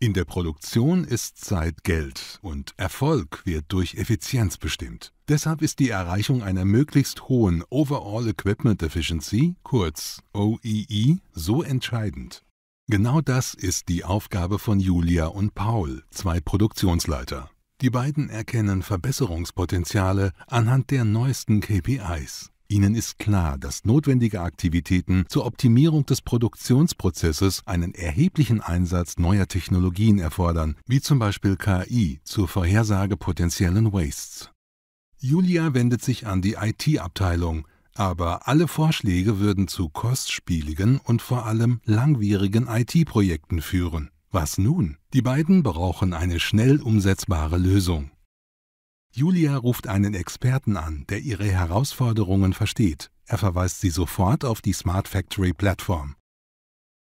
In der Produktion ist Zeit Geld und Erfolg wird durch Effizienz bestimmt. Deshalb ist die Erreichung einer möglichst hohen Overall Equipment Efficiency, kurz OEE, e, so entscheidend. Genau das ist die Aufgabe von Julia und Paul, zwei Produktionsleiter. Die beiden erkennen Verbesserungspotenziale anhand der neuesten KPIs. Ihnen ist klar, dass notwendige Aktivitäten zur Optimierung des Produktionsprozesses einen erheblichen Einsatz neuer Technologien erfordern, wie zum Beispiel KI zur Vorhersage potenziellen Wastes. Julia wendet sich an die IT-Abteilung, aber alle Vorschläge würden zu kostspieligen und vor allem langwierigen IT-Projekten führen. Was nun? Die beiden brauchen eine schnell umsetzbare Lösung. Julia ruft einen Experten an, der ihre Herausforderungen versteht. Er verweist sie sofort auf die Smart Factory Plattform.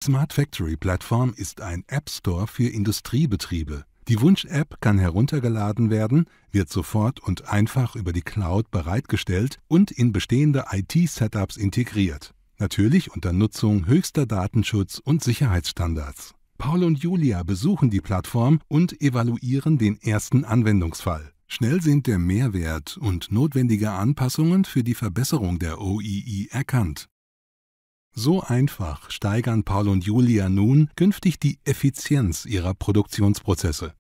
Smart Factory Plattform ist ein App Store für Industriebetriebe. Die Wunsch-App kann heruntergeladen werden, wird sofort und einfach über die Cloud bereitgestellt und in bestehende IT-Setups integriert. Natürlich unter Nutzung höchster Datenschutz und Sicherheitsstandards. Paul und Julia besuchen die Plattform und evaluieren den ersten Anwendungsfall. Schnell sind der Mehrwert und notwendige Anpassungen für die Verbesserung der OEI erkannt. So einfach steigern Paul und Julia nun künftig die Effizienz ihrer Produktionsprozesse.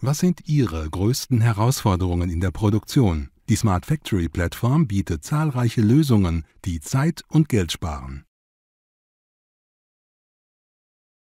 Was sind Ihre größten Herausforderungen in der Produktion? Die Smart Factory Plattform bietet zahlreiche Lösungen, die Zeit und Geld sparen.